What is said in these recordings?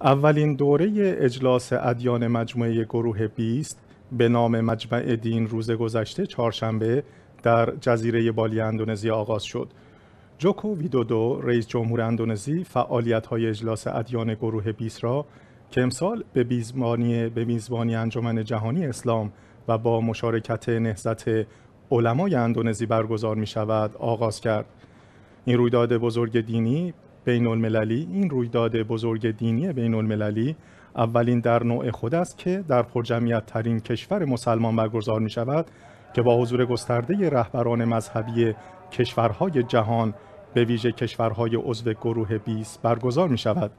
اولین دوره اجلاس ادیان مجموعه گروه 20 به نام مجمع دین روز گذشته چهارشنبه در جزیره بالی اندونزی آغاز شد. جوکو ویدودو رئیس جمهور اندونزی فعالیت های اجلاس ادیان گروه 20 را که امسال به میزبانی به میزبانی انجمن جهانی اسلام و با مشارکت نهضت علمای اندونزی برگزار می شود آغاز کرد. این رویداد بزرگ دینی بین المللی این رویداد بزرگ دینی بین المللی اولین در نوع خود است که در پرجمعیت ترین کشور مسلمان برگزار می شود که با حضور گسترده رهبران مذهبی کشورهای جهان به ویژه کشورهای عضو گروه 20 برگزار می شود.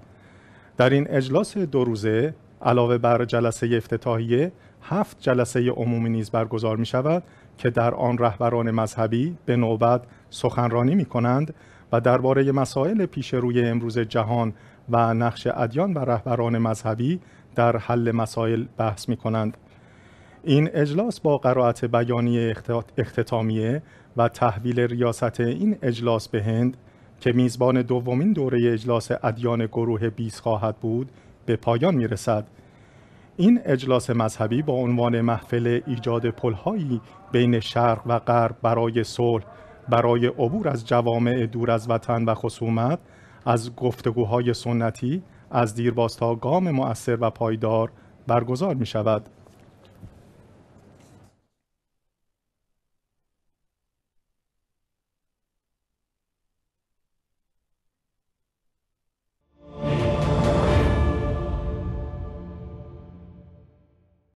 در این اجلاس دو روزه علاوه بر جلسه افتتاحیه هفت جلسه عمومی نیز برگزار می شود که در آن رهبران مذهبی به نوبت سخنرانی می کنند و درباره مسائل پیش روی امروز جهان و نقش ادیان و رهبران مذهبی در حل مسائل بحث می کنند. این اجلاس با قرائت بیانیه اختتامیه و تحویل ریاست این اجلاس به هند که میزبان دومین دوره اجلاس ادیان گروه 20 خواهد بود به پایان می این اجلاس مذهبی با عنوان محفل ایجاد پلهایی بین شرق و غرب برای صلح برای عبور از جوامع دور از وطن و خصومت از گفتگوهای سنتی از دیرباز تا گام مؤثر و پایدار برگزار می شود.